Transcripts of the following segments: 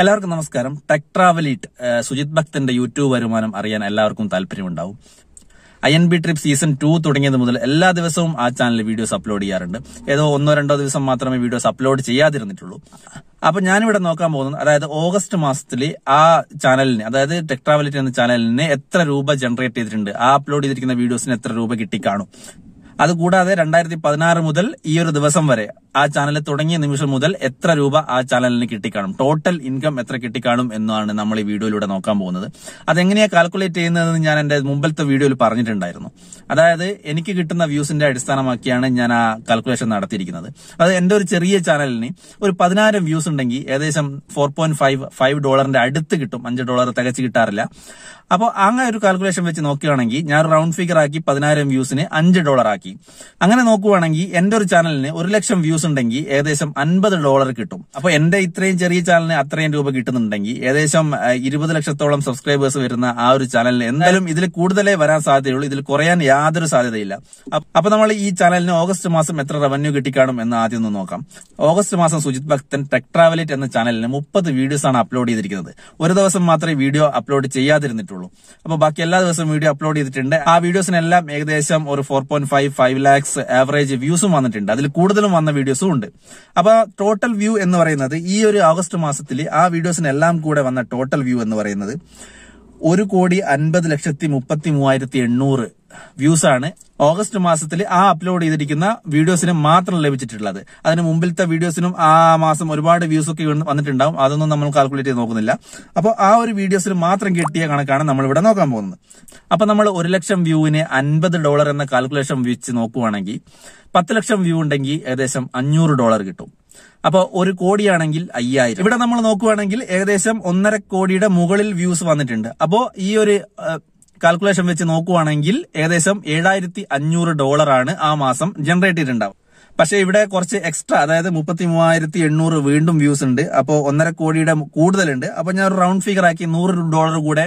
എല്ലാവർക്കും നമസ്കാരം ടെക് ട്രാവലിറ്റ് സുജിത് ഭക്തന്റെ യൂട്യൂബ് വരുമാനം അറിയാൻ എല്ലാവർക്കും താല്പര്യമുണ്ടാവും I N B trip season two തുടങ്ങിയത് മുതൽ എല്ലാ ദിവസവും ആ ചാനലിൽ വീഡിയോസ് അപ്ലോഡ് ചെയ്യാറുണ്ട് ഏതോ ഒന്നോ രണ്ടോ ദിവസം മാത്രമേ വീഡിയോസ് അപ്ലോഡ് ചെയ്യാതിരുന്നിട്ടുള്ളൂ അപ്പൊ ഞാനിവിടെ നോക്കാൻ പോകുന്നത് അതായത് ഓഗസ്റ്റ് മാസത്തിൽ ആ ചാനലിന് അതായത് ടെക് ട്രാവലിറ്റ് എന്ന ചാനലിന് എത്ര രൂപ ജനറേറ്റ് ചെയ്തിട്ടുണ്ട് ആ അപ്ലോഡ് ചെയ്തിരിക്കുന്ന വീഡിയോസിന് എത്ര രൂപ കിട്ടി കാണും അതുകൂടാതെ രണ്ടായിരത്തി പതിനാറ് മുതൽ ഈ ഒരു ദിവസം വരെ ആ ചാനൽ തുടങ്ങിയ നിമിഷം മുതൽ എത്ര രൂപ ആ ചാനലിന് കിട്ടിക്കാണും ടോട്ടൽ ഇൻകം എത്ര കിട്ടിക്കാണും എന്നാണ് നമ്മൾ ഈ വീഡിയോയിലൂടെ നോക്കാൻ പോകുന്നത് അതെങ്ങനെയാ കാൽക്കുലേറ്റ് ചെയ്യുന്നതെന്ന് ഞാൻ എന്റെ മുമ്പിലത്തെ വീഡിയോയിൽ പറഞ്ഞിട്ടുണ്ടായിരുന്നു അതായത് എനിക്ക് കിട്ടുന്ന വ്യൂസിന്റെ അടിസ്ഥാനമാക്കിയാണ് ഞാൻ ആ കാൽക്കുലേഷൻ നടത്തിയിരിക്കുന്നത് അത് എന്റെ ഒരു ചെറിയ ചാനലിന് ഒരു പതിനായിരം വ്യൂസ് ഉണ്ടെങ്കിൽ ഏകദേശം ഫോർ പോയിന്റ് ഡോളറിന്റെ അടുത്ത് കിട്ടും അഞ്ച് ഡോളർ തികച്ച് കിട്ടാറില്ല അപ്പോൾ അങ്ങനെ ഒരു കാൽക്കുലേഷൻ വെച്ച് നോക്കുകയാണെങ്കിൽ ഞാൻ റൗണ്ട് ഫിഗർ ആക്കി പതിനായിരം വ്യൂസിന് അഞ്ച് ഡോളർ ആക്കി അങ്ങനെ നോക്കുവാണെങ്കിൽ എന്റെ ഒരു ചാനലിന് ഒരു ലക്ഷം വ്യൂസ് വ്യൂസ് ഉണ്ടെങ്കിൽ ഏകദേശം അൻപത് ഡോളർ കിട്ടും അപ്പൊ എന്റെ ഇത്രയും ചെറിയ ചാനലിന് അത്രയും രൂപ കിട്ടുന്നുണ്ടെങ്കിൽ ഏകദേശം ഇരുപത് ലക്ഷത്തോളം സബ്സ്ക്രൈബേഴ്സ് വരുന്ന ആ ഒരു ചാനലിന് എന്തായാലും ഇതിൽ കൂടുതലേ വരാൻ സാധ്യതയുള്ളൂ ഇതിൽ കുറയാൻ യാതൊരു സാധ്യതയില്ല അപ്പൊ നമ്മൾ ഈ ചാനലിന് ഓഗസ്റ്റ് മാസം എത്ര റവന്യൂ കിട്ടിക്കാണും എന്ന് ആദ്യം ഒന്ന് നോക്കാം ഓഗസ്റ്റ് മാസം സുജിത് ഭക്തൻ ടെക് ട്രാവലേറ്റ് എന്ന ചാനലിന് മുപ്പത് വീഡിയോസ് ആണ് അപ്ലോഡ് ചെയ്തിരിക്കുന്നത് ഒരു ദിവസം മാത്രമേ വീഡിയോ അപ്ലോഡ് ചെയ്യാതിരുന്നിട്ടുള്ളൂ അപ്പൊ ബാക്കി എല്ലാ ദിവസവും വീഡിയോ അപ്ലോഡ് ചെയ്തിട്ടുണ്ട് ആ വീഡിയോസിനെല്ലാം ഏകദേശം ഒരു four point five five lakhs average വ്യൂസും വന്നിട്ടുണ്ട് അതിൽ കൂടുതലും വന്ന വീഡിയോ വീഡിയോസും ഉണ്ട് അപ്പോൾ ടോട്ടൽ വ്യൂ എന്ന് പറയുന്നത് ഈ ഒരു ഓഗസ്റ്റ് മാസത്തിൽ ആ വീഡിയോസിനെല്ലാം കൂടെ വന്ന ടോട്ടൽ വ്യൂ എന്ന് പറയുന്നത് ഒരു കോടി അൻപത് ലക്ഷത്തി മുപ്പത്തി മൂവായിരത്തി എണ്ണൂറ് വ്യൂസ് ആണ് ഓഗസ്റ്റ് മാസത്തിൽ ആ അപ്ലോഡ് ചെയ്തിരിക്കുന്ന വീഡിയോസിന് മാത്രം ലഭിച്ചിട്ടുള്ളത് അതിന് മുമ്പിലത്തെ വീഡിയോസിനും ആ മാസം ഒരുപാട് വ്യൂസ് ഒക്കെ വന്നിട്ടുണ്ടാവും അതൊന്നും നമ്മൾ കാൽക്കുലേറ്റ് ചെയ്ത് നോക്കുന്നില്ല അപ്പോൾ ആ ഒരു വീഡിയോസിന് മാത്രം കിട്ടിയ കണക്കാണ് നമ്മൾ ഇവിടെ നോക്കാൻ പോകുന്നത് അപ്പൊ നമ്മൾ ഒരു ലക്ഷം വ്യൂവിന് അൻപത് ഡോളർ എന്ന കാൽക്കുലേഷൻ വെച്ച് നോക്കുവാണെങ്കിൽ പത്ത് ലക്ഷം വ്യൂ ഉണ്ടെങ്കിൽ ഏകദേശം അഞ്ഞൂറ് ഡോളർ കിട്ടും അപ്പോൾ ഒരു കോടിയാണെങ്കിൽ അയ്യായിരം ഇവിടെ നമ്മൾ നോക്കുവാണെങ്കിൽ ഏകദേശം ഒന്നര കോടിയുടെ മുകളിൽ വ്യൂസ് വന്നിട്ടുണ്ട് അപ്പോൾ ഈ ഒരു കാൽക്കുലേഷൻ വെച്ച് നോക്കുവാണെങ്കിൽ ഏകദേശം ഏഴായിരത്തി അഞ്ഞൂറ് ഡോളറാണ് ആ മാസം ജനറേറ്റ് ചെയ്തിട്ടുണ്ടാവും പക്ഷേ ഇവിടെ കുറച്ച് എക്സ്ട്രാ അതായത് മുപ്പത്തി മൂവായിരത്തി എണ്ണൂറ് വീണ്ടും വ്യൂസ് ഉണ്ട് അപ്പോൾ ഒന്നര കോടിയുടെ കൂടുതലുണ്ട് അപ്പോൾ ഞാൻ ഒരു റൗണ്ട് ഫിഗർ ആക്കി നൂറ് ഡോളർ കൂടെ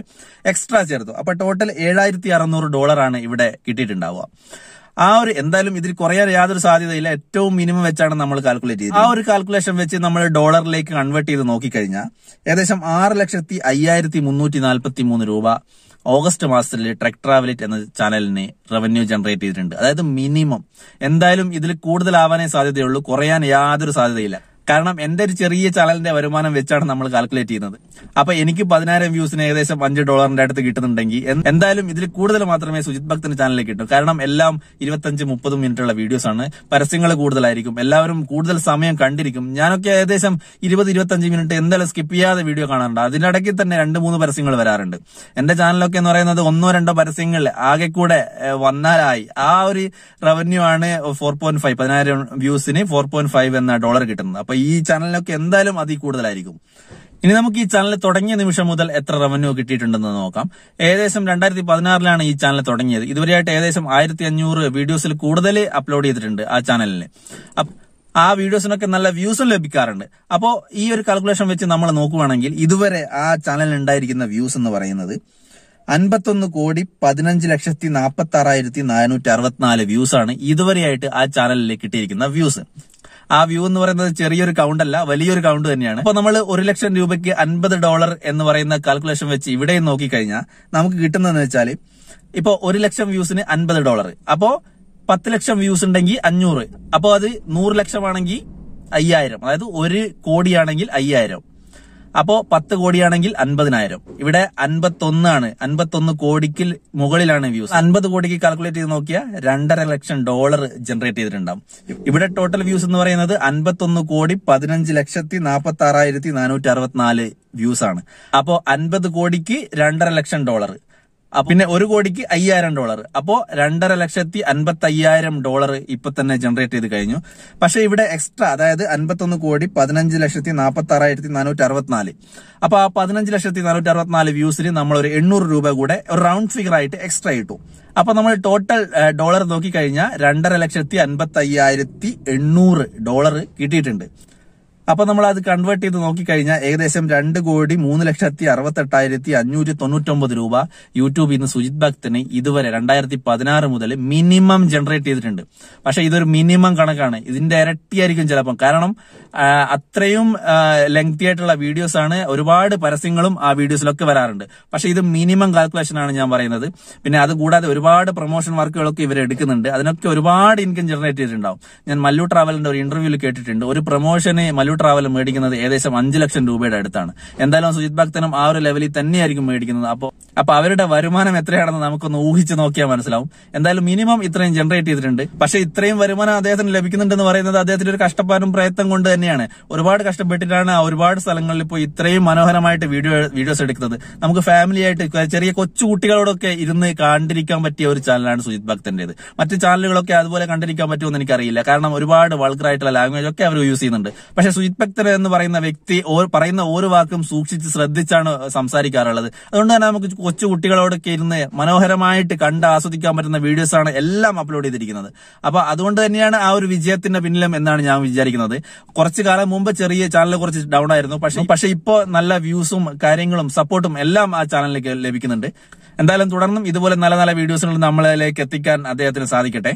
എക്സ്ട്രാ ചേർത്തു അപ്പോൾ ടോട്ടൽ ഏഴായിരത്തി അറുന്നൂറ് ഡോളറാണ് ഇവിടെ കിട്ടിയിട്ടുണ്ടാവുക ആ ഒരു എന്തായാലും ഇതിൽ കുറയാൻ യാതൊരു സാധ്യതയില്ല ഏറ്റവും മിനിമം വെച്ചാണ് നമ്മൾ കാൽക്കുലേറ്റ് ചെയ്തത് ആ ഒരു കാൽക്കുലേഷൻ വെച്ച് നമ്മൾ ഡോളറിലേക്ക് കൺവേർട്ട് ചെയ്ത് നോക്കിക്കഴിഞ്ഞാൽ ഏകദേശം ആറ് ലക്ഷത്തി അയ്യായിരത്തി മുന്നൂറ്റി നാൽപ്പത്തി മൂന്ന് രൂപ ഓഗസ്റ്റ് മാസത്തിൽ ട്രക്ക് ട്രാവലിറ്റ് എന്ന ചാനലിനെ റവന്യൂ ജനറേറ്റ് ചെയ്തിട്ടുണ്ട് അതായത് മിനിമം എന്തായാലും ഇതിൽ കൂടുതലാവാനേ സാധ്യതയുള്ളൂ കുറയാൻ യാതൊരു സാധ്യതയില്ല കാരണം എന്റെ ഒരു ചെറിയ ചാനലിന്റെ വരുമാനം വെച്ചാണ് നമ്മൾ കാൽക്കുലേറ്റ് ചെയ്യുന്നത് അപ്പൊ എനിക്ക് പതിനായിരം വ്യൂസിന് ഏകദേശം അഞ്ച് ഡോളറിന്റെ അടുത്ത് കിട്ടുന്നുണ്ടെങ്കിൽ എന്തായാലും ഇതിൽ കൂടുതൽ മാത്രമേ സുജിത് ഭക്തന്റെ ചാനലിൽ കിട്ടൂ കാരണം എല്ലാം ഇരുപത്തഞ്ച് മുപ്പത് ഉള്ള വീഡിയോസ് ആണ് പരസ്യങ്ങൾ കൂടുതലായിരിക്കും എല്ലാവരും കൂടുതൽ സമയം കണ്ടിരിക്കും ഞാനൊക്കെ ഏകദേശം ഇരുപത് ഇരുപത്തഞ്ച് മിനിറ്റ് എന്തായാലും സ്കിപ്പ് ചെയ്യാതെ വീഡിയോ കാണാറുണ്ട് അതിനിടയ്ക്ക് തന്നെ രണ്ട് മൂന്ന് പരസ്യങ്ങൾ വരാറുണ്ട് എന്റെ ചാനലൊക്കെ എന്ന് പറയുന്നത് ഒന്നോ രണ്ടോ പരസ്യങ്ങൾ ആകെ കൂടെ വന്നാലായി ആ ഒരു റവന്യൂ ആണ് ഫോർ പോയിന്റ് ഫൈവ് പതിനായിരം വ്യൂസിന് ഫോർ പോയിന്റ് ഫൈവ് എന്ന ഡോളർ കിട്ടുന്നത് അപ്പൊ ഈ ചാനലിനൊക്കെ എന്തായാലും അതി കൂടുതലായിരിക്കും ഇനി നമുക്ക് ഈ ചാനൽ തുടങ്ങിയ നിമിഷം മുതൽ എത്ര റവന്യൂ കിട്ടിയിട്ടുണ്ടെന്ന് നോക്കാം ഏകദേശം രണ്ടായിരത്തി പതിനാറിലാണ് ഈ ചാനൽ തുടങ്ങിയത് ഇതുവരെയായിട്ട് ഏകദേശം ആയിരത്തി അഞ്ഞൂറ് വീഡിയോസിൽ കൂടുതൽ അപ്ലോഡ് ചെയ്തിട്ടുണ്ട് ആ ചാനലിന് ആ വീഡിയോസിനൊക്കെ നല്ല വ്യൂസും ലഭിക്കാറുണ്ട് അപ്പോൾ ഈ ഒരു കാൽക്കുലേഷൻ വെച്ച് നമ്മൾ നോക്കുകയാണെങ്കിൽ ഇതുവരെ ആ ചാനലിൽ ഉണ്ടായിരിക്കുന്ന വ്യൂസ് എന്ന് പറയുന്നത് അൻപത്തൊന്ന് കോടി പതിനഞ്ച് ലക്ഷത്തി നാൽപ്പത്തി ആറായിരത്തി നാനൂറ്റി അറുപത്തിനാല് ആണ് ഇതുവരെയായിട്ട് ആ ചാനലിൽ കിട്ടിയിരിക്കുന്ന വ്യൂസ് ആ വ്യൂ എന്ന് പറയുന്നത് ചെറിയൊരു കൗണ്ട് അല്ല വലിയൊരു കൗണ്ട് തന്നെയാണ് അപ്പൊ നമ്മൾ ഒരു ലക്ഷം രൂപയ്ക്ക് അൻപത് ഡോളർ എന്ന് പറയുന്ന കാൽക്കുലേഷൻ വെച്ച് ഇവിടെ നോക്കിക്കഴിഞ്ഞാൽ നമുക്ക് കിട്ടുന്നതെന്ന് വെച്ചാൽ ഇപ്പോൾ ഒരു ലക്ഷം വ്യൂസിന് അൻപത് ഡോളർ അപ്പോൾ പത്ത് ലക്ഷം വ്യൂസ് ഉണ്ടെങ്കിൽ അഞ്ഞൂറ് അപ്പോൾ അത് നൂറ് ലക്ഷമാണെങ്കിൽ അയ്യായിരം അതായത് ഒരു കോടിയാണെങ്കിൽ അയ്യായിരം അപ്പോ പത്ത് കോടിയാണെങ്കിൽ അൻപതിനായിരം ഇവിടെ അൻപത്തൊന്ന് ആണ് അൻപത്തൊന്ന് കോടിക്ക് മുകളിലാണ് വ്യൂസ് അൻപത് കോടിക്ക് കാൽക്കുലേറ്റ് ചെയ്ത് നോക്കിയാൽ രണ്ടര ലക്ഷം ഡോളർ ജനറേറ്റ് ചെയ്തിട്ടുണ്ടാവും ഇവിടെ ടോട്ടൽ വ്യൂസ് എന്ന് പറയുന്നത് അൻപത്തൊന്ന് കോടി പതിനഞ്ച് ലക്ഷത്തി നാപ്പത്തി ആറായിരത്തി നാനൂറ്റി അറുപത്തിനാല് വ്യൂസ് ആണ് അപ്പോ അൻപത് കോടിക്ക് രണ്ടര ലക്ഷം ഡോളർ പിന്നെ ഒരു കോടിക്ക് അയ്യായിരം ഡോളർ അപ്പോ രണ്ടര ലക്ഷത്തി അൻപത്തി അയ്യായിരം ഡോളർ ഇപ്പൊ തന്നെ ജനറേറ്റ് ചെയ്ത് കഴിഞ്ഞു പക്ഷെ ഇവിടെ എക്സ്ട്രാ അതായത് അൻപത്തൊന്ന് കോടി പതിനഞ്ച് ലക്ഷത്തി നാൽപ്പത്തി ആറായിരത്തി നാനൂറ്റി അറുപത്തിനാല് അപ്പൊ ആ പതിനഞ്ച് ലക്ഷത്തി നാനൂറ്റി അറുപത്തിനാല് വ്യൂസിന് നമ്മൾ ഒരു എണ്ണൂറ് രൂപ കൂടെ ഒരു റൗണ്ട് ഫിഗർ ആയിട്ട് എക്സ്ട്രാ ഇട്ടു അപ്പൊ നമ്മൾ ടോട്ടൽ ഡോളർ നോക്കി കഴിഞ്ഞാൽ രണ്ടര ലക്ഷത്തി അൻപത്തി അയ്യായിരത്തി എണ്ണൂറ് ഡോളർ കിട്ടിയിട്ടുണ്ട് അപ്പൊ നമ്മൾ അത് കൺവേർട്ട് ചെയ്ത് നോക്കിക്കഴിഞ്ഞാൽ ഏകദേശം രണ്ട് കോടി മൂന്ന് ലക്ഷത്തി അറുപത്തെട്ടായിരത്തി അഞ്ഞൂറ്റി തൊണ്ണൂറ്റൊമ്പത് രൂപ യൂട്യൂബിൽ നിന്ന് സുജിത് ഭക്തനെ ഇതുവരെ രണ്ടായിരത്തി പതിനാറ് മുതൽ മിനിമം ജനറേറ്റ് ചെയ്തിട്ടുണ്ട് പക്ഷെ ഇതൊരു മിനിമം കണക്കാണ് ഇതിന്റെ ഇരട്ടിയായിരിക്കും ചിലപ്പം കാരണം അത്രയും ലെങ്തി ആയിട്ടുള്ള വീഡിയോസ് ആണ് ഒരുപാട് പരസ്യങ്ങളും ആ വീഡിയോസിലൊക്കെ വരാറുണ്ട് പക്ഷെ ഇത് മിനിമം കാൽക്കുലേഷൻ ആണ് ഞാൻ പറയുന്നത് പിന്നെ അത് കൂടാതെ ഒരുപാട് പ്രൊമോഷൻ വർക്കുകളൊക്കെ ഇവർ എടുക്കുന്നുണ്ട് അതിനൊക്കെ ഒരുപാട് ഇൻകം ജനറേറ്റ് ചെയ്തിട്ടുണ്ടാവും ഞാൻ മല്ലു ട്രാവലിന്റെ ഒരു ഇന്റർവ്യൂവിൽ കേട്ടിട്ടുണ്ട് ഒരു പ്രൊമോഷന് മല്ലു ട്രാവൽ മേടിക്കുന്നത് ഏകദേശം അഞ്ചു ലക്ഷം രൂപയുടെ അടുത്താണ് എന്തായാലും സുജിത് ഭക്തനും ആ ഒരു ലെവലിൽ തന്നെയായിരിക്കും മേടിക്കുന്നത് അപ്പോൾ അപ്പൊ അവരുടെ വരുമാനം എത്രയാണെന്ന് നമുക്കൊന്ന് ഊഹിച്ച് നോക്കിയാൽ മനസ്സിലാവും എന്തായാലും മിനിമം ഇത്രയും ജനറേറ്റ് ചെയ്തിട്ടുണ്ട് പക്ഷെ ഇത്രയും വരുമാനം അദ്ദേഹത്തിന് ലഭിക്കുന്നുണ്ടെന്ന് പറയുന്നത് അദ്ദേഹത്തിന്റെ ഒരു കഷ്ടപ്പാടും പ്രയത്നം കൊണ്ട് തന്നെയാണ് ഒരുപാട് കഷ്ടപ്പെട്ടിട്ടാണ് ഒരുപാട് സ്ഥലങ്ങളിൽ ഇപ്പോൾ ഇത്രയും മനോഹരമായിട്ട് വീഡിയോ വീഡിയോസ് എടുക്കുന്നത് നമുക്ക് ഫാമിലി ആയിട്ട് ചെറിയ കൊച്ചുകുട്ടികളോടൊക്കെ ഇരുന്ന് കണ്ടിരിക്കാൻ പറ്റിയ ഒരു ചാനലാണ് സുജിത് ഭക്തന്റേത് മറ്റ് ചാനലുകളൊക്കെ അതുപോലെ കണ്ടിരിക്കാൻ പറ്റുമെന്ന് എനിക്കറിയില്ല കാരണം ഒരുപാട് വൾക്കറായിട്ടുള്ള ലാംഗ്വേജ് ഒക്കെ അവർ യൂസ് ചെയ്യുന്നുണ്ട് പക്ഷെ സുജിത് എന്ന് പറയുന്ന വ്യക്തി പറയുന്ന ഓരോ വാക്കും സൂക്ഷിച്ച് ശ്രദ്ധിച്ചാണ് സംസാരിക്കാറുള്ളത് അതുകൊണ്ട് തന്നെ നമുക്ക് കൊച്ചു കുട്ടികളോടൊക്കെ ഇരുന്ന് മനോഹരമായിട്ട് കണ്ട് ആസ്വദിക്കാൻ പറ്റുന്ന വീഡിയോസ് ആണ് എല്ലാം അപ്ലോഡ് ചെയ്തിരിക്കുന്നത് അപ്പൊ അതുകൊണ്ട് തന്നെയാണ് ആ ഒരു വിജയത്തിന്റെ പിന്നിലും എന്നാണ് ഞാൻ വിചാരിക്കുന്നത് കുറച്ചു കാലം മുമ്പ് ചെറിയ ചാനൽ കുറച്ച് ഡൗൺ ആയിരുന്നു പക്ഷേ പക്ഷെ ഇപ്പോൾ നല്ല വ്യൂസും കാര്യങ്ങളും സപ്പോർട്ടും എല്ലാം ആ ചാനലിലേക്ക് ലഭിക്കുന്നുണ്ട് എന്തായാലും തുടർന്നും ഇതുപോലെ നല്ല നല്ല വീഡിയോസുകൾ നമ്മളിലേക്ക് എത്തിക്കാൻ അദ്ദേഹത്തിന് സാധിക്കട്ടെ